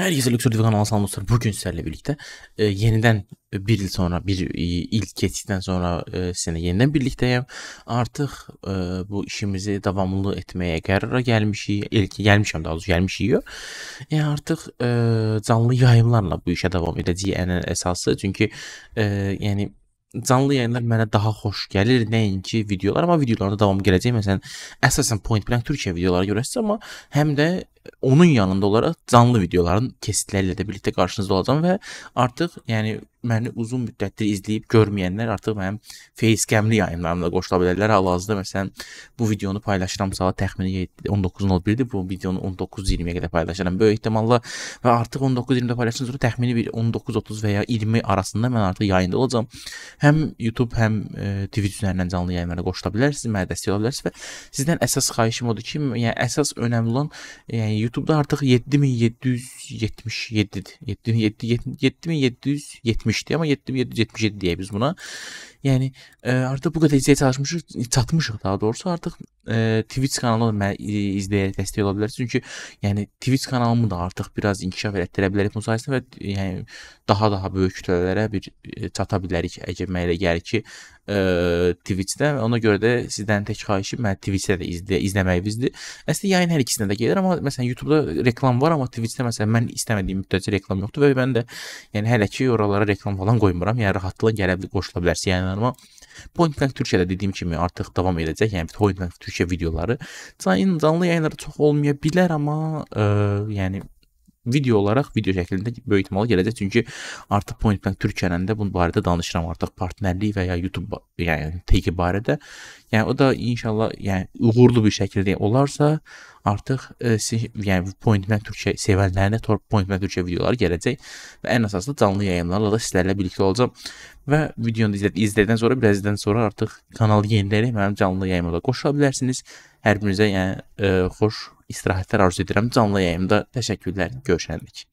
Hər kəsə Lüks Radiodan alsanlar bu gün sizlərlə birlikdə e, yenidən bir il sonra, bir e, il keçdikdən sonra e, sizinlə yenidən birlikdəyəm. Artıq e, bu işimizi davamlı etməyə qərara gəlmişik. İlk gəlmişəm daha doğrusu, gəlmişik. Yəni e, artıq e, canlı yayımlarla bu işə davam edəcəyik ən əsası. Çünki e, yəni canlı yayımlar mənə daha xoş gəlir, nəinki videolar, amma videolarda davam gələcək. Məsələn, əsasən Point Blank Türkiyə videoları görəsiz, amma həm də onun yanında olaraq canlı videoların kesitləri ilə də birlikdə qarşınızda olacam və artıq, yəni məni uzun müddətdir izləyib görməyənlər artıq mənim Facecam-li yayımlarımda qoşula bilərlər. Hal-hazırda məsələn bu videonu paylaşıram saat təxmini 19:01-dir. Bu videonu 19:20-yə qədər paylaşıram böyük ehtimalla və artıq 19:20-də paylaşdıqdan sonra təxmini bir 19:30 və ya 20 arasında mən artıq yayında olacam. Həm YouTube, həm e, Twitch üzərindən canlı yayımlara qoşula bilərsiniz, mənə dəstək ola bilərsiniz və sizdən əsas xahişim odur ki, yəni əsas önəmli olan yəni YouTube'da artık 7 mi 777 7 mi 7 7 mi 770 ama 7 mi 777 diye biz buna yani e, artık bu kadar izleye çalışmışız, tatmışız daha doğrusu artık e, Twitch kanalında da məni izləyərək dəstək ola bilərsiniz. Çünki yəni Twitch kanalımı da artıq biraz inkişaf elətdirə bilərik bu sayəsində və yəni daha-daha böyük kütlələrə bir e, çata bilərik əgər mənə elə gəlir ki, e, Twitch-də və ona görə də sizdən tək xahişim mən Twitch-də də izlə izləməyinizdir. Əslində yayın hər ikisinə də gəlir, amma məsələn YouTube-da reklam var, amma Twitch-də məsələn mən istəmədiyim müddətcə reklam yoxdur və mən də yəni hələ ki oralara reklam falan qoymuram. Yəni rahatlıqla gələ bilər, qoşula bilərsiniz yayınlarıma. Yəni, Pointbank Türkiyədə dediyim kimi artıq davam edəcək. Yəni Pointbank Türkiyə videoları canlı, canlı yayınlarda çox olmaya bilər, amma ə, e, yəni video olaraq video şəklində böyük ehtimalla gələcək. Çünki artıq PointBlank Türkiyənin də bu barədə danışıram artıq partnerlik və ya YouTube, yəni teki barədə. Yəni o da inşallah, yəni uğurlu bir şəkildə olarsa, artıq e, yəni PointBlank Türkiyə sevənlərinə PointBlank Türkiyə videoları gələcək və ən əsası canlı yayımlarla da sizlərlə birlikdə olacağam. Və videonu izləd izlədikdən sonra birazdan sonra artıq kanalı yeniləyərək mənim canlı yayımıma qoşula bilərsiniz. Hər birinizə yəni e, xoş istirahətlər arzu edirəm. Canlı yayımda təşəkkürlər. Görüşəndik.